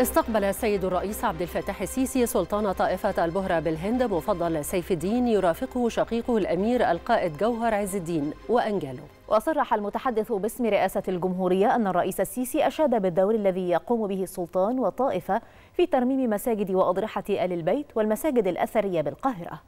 استقبل السيد الرئيس عبد الفتاح السيسي سلطان طائفة البهرة بالهند مفضل سيف الدين يرافقه شقيقه الأمير القائد جوهر عز الدين وأنجاله وصرح المتحدث باسم رئاسة الجمهورية أن الرئيس السيسي أشاد بالدور الذي يقوم به السلطان والطائفة في ترميم مساجد وأضرحة آل البيت والمساجد الأثرية بالقاهرة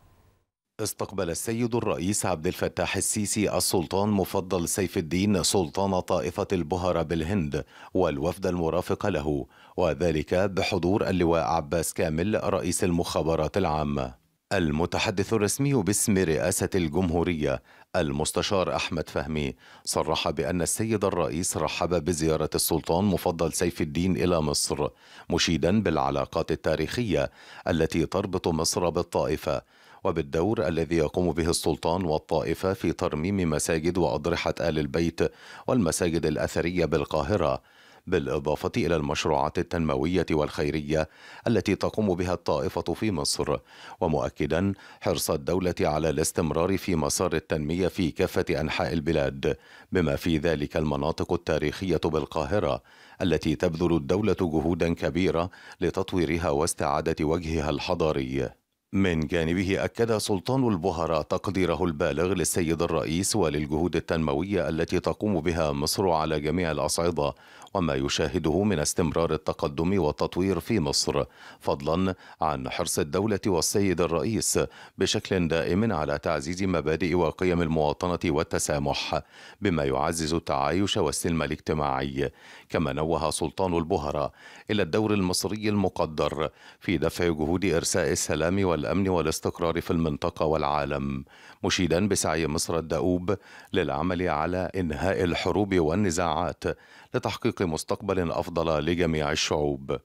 استقبل السيد الرئيس عبد الفتاح السيسي السلطان مفضل سيف الدين سلطان طائفة البهرة بالهند والوفد المرافق له وذلك بحضور اللواء عباس كامل رئيس المخابرات العامة المتحدث الرسمي باسم رئاسة الجمهورية المستشار أحمد فهمي صرح بأن السيد الرئيس رحب بزيارة السلطان مفضل سيف الدين إلى مصر مشيدا بالعلاقات التاريخية التي تربط مصر بالطائفة وبالدور الذي يقوم به السلطان والطائفة في ترميم مساجد وأضرحة آل البيت والمساجد الأثرية بالقاهرة بالإضافة إلى المشروعات التنموية والخيرية التي تقوم بها الطائفة في مصر ومؤكدا حرص الدولة على الاستمرار في مسار التنمية في كافة أنحاء البلاد بما في ذلك المناطق التاريخية بالقاهرة التي تبذل الدولة جهودا كبيرة لتطويرها واستعادة وجهها الحضاري من جانبه أكد سلطان البهرة تقديره البالغ للسيد الرئيس وللجهود التنموية التي تقوم بها مصر على جميع الأصعدة وما يشاهده من استمرار التقدم والتطوير في مصر فضلا عن حرص الدولة والسيد الرئيس بشكل دائم على تعزيز مبادئ وقيم المواطنة والتسامح بما يعزز التعايش والسلم الاجتماعي كما نوه سلطان البهرة إلى الدور المصري المقدر في دفع جهود إرساء السلام والأمن والاستقرار في المنطقة والعالم مشيدا بسعي مصر الدؤوب للعمل على إنهاء الحروب والنزاعات لتحقيق مستقبل أفضل لجميع الشعوب